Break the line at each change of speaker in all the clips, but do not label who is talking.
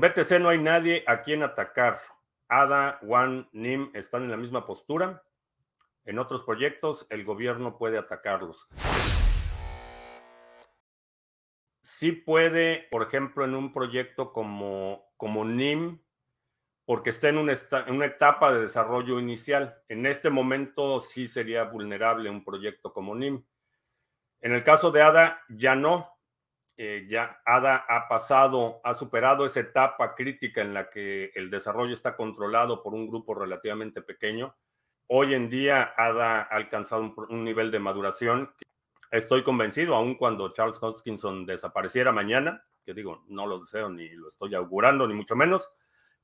BTC no hay nadie a quien atacar. ADA, WAN, NIM están en la misma postura. En otros proyectos el gobierno puede atacarlos. Sí puede, por ejemplo, en un proyecto como, como NIM, porque está en una, en una etapa de desarrollo inicial. En este momento sí sería vulnerable un proyecto como NIM. En el caso de ADA ya no, eh, ya ADA ha pasado, ha superado esa etapa crítica en la que el desarrollo está controlado por un grupo relativamente pequeño. Hoy en día ADA ha alcanzado un, nivel de maduración. Que estoy convencido, aun cuando Charles Hoskinson desapareciera mañana, que digo, no lo deseo ni lo estoy augurando, ni mucho menos,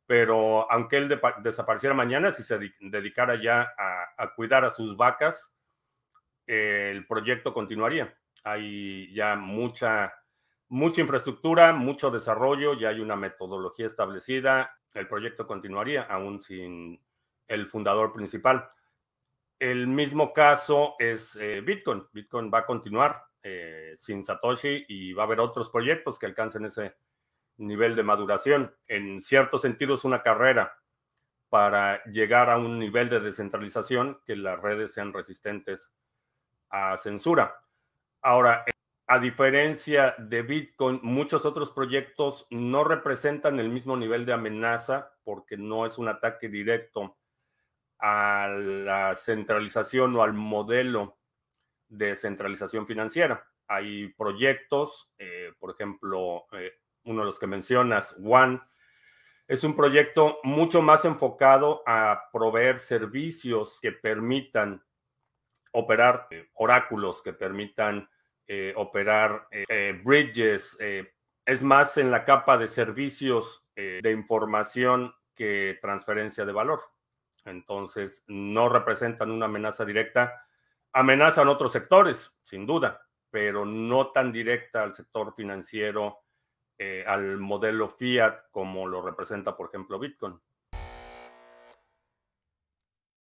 pero aunque él desapareciera mañana, si se dedicara ya a, cuidar a sus vacas, el proyecto continuaría. Hay ya mucha Mucha infraestructura, mucho desarrollo, ya hay una metodología establecida. El proyecto continuaría aún sin el fundador principal. El mismo caso es eh, Bitcoin. Bitcoin va a continuar eh, sin Satoshi y va a haber otros proyectos que alcancen ese nivel de maduración. En cierto sentido es una carrera para llegar a un nivel de descentralización que las redes sean resistentes a censura. Ahora, a diferencia de Bitcoin, muchos otros proyectos no representan el mismo nivel de amenaza porque no es un ataque directo a la centralización o al modelo de centralización financiera. Hay proyectos, eh, por ejemplo, eh, uno de los que mencionas, One, es un proyecto mucho más enfocado a proveer servicios que permitan operar eh, oráculos, que permitan eh, operar eh, bridges. Eh, es más en la capa de servicios de información que transferencia de valor. Entonces, no representan una amenaza directa. Amenazan otros sectores, sin duda, pero no tan directa al sector financiero, al modelo fiat como lo representa, por ejemplo, Bitcoin.